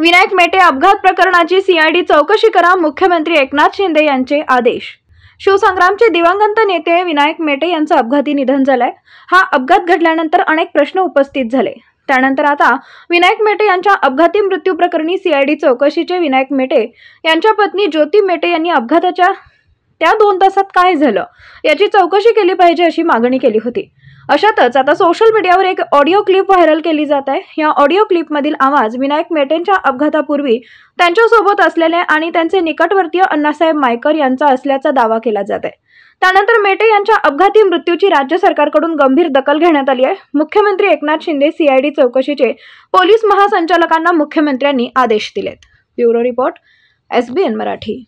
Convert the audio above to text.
विनायक मेटे अपघात प्रकरणाची सीआयडी चौकशी करा मुख्यमंत्री एकनाथ शिंदे यांचे आदेश शिवसंग्रामचे दिवंगत नेते विनायक मेटे यांचं अपघाती निधन झालंय हा अपघात घडल्यानंतर अनेक प्रश्न उपस्थित झाले त्यानंतर आता विनायक मेटे यांच्या अपघाती मृत्यू प्रकरणी सीआयडी चौकशीचे विनायक मेटे यांच्या पत्नी ज्योती मेटे यांनी अपघाताच्या त्या दोन तासात काय झालं याची चौकशी केली पाहिजे अशी मागणी केली होती अशातच आता सोशल मीडियावर एक ऑडिओ क्लिप व्हायरल केली जात आहे या ऑडिओ क्लिपमधील आवाज विनायक मेटेंच्या अपघातापूर्वी त्यांच्यासोबत असलेले आणि त्यांचे निकटवर्तीय अण्णासाहेब मायकर यांचा असल्याचा दावा केला जात आहे त्यानंतर मेटे यांच्या अपघाती मृत्यूची राज्य सरकारकडून गंभीर दखल घेण्यात आली आहे मुख्यमंत्री एकनाथ शिंदे सीआयडी चौकशीचे पोलीस महासंचालकांना मुख्यमंत्र्यांनी आदेश दिलेत ब्युरो रिपोर्ट एसबीएन मराठी